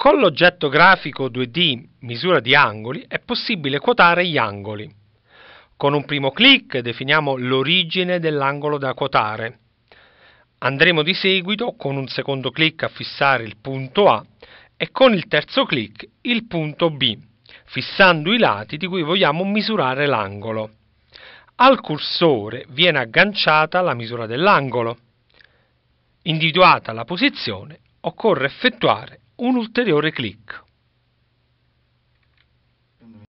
Con l'oggetto grafico 2D misura di angoli è possibile quotare gli angoli. Con un primo clic definiamo l'origine dell'angolo da quotare. Andremo di seguito con un secondo clic a fissare il punto A e con il terzo clic il punto B, fissando i lati di cui vogliamo misurare l'angolo. Al cursore viene agganciata la misura dell'angolo. Individuata la posizione, occorre effettuare un ulteriore clic.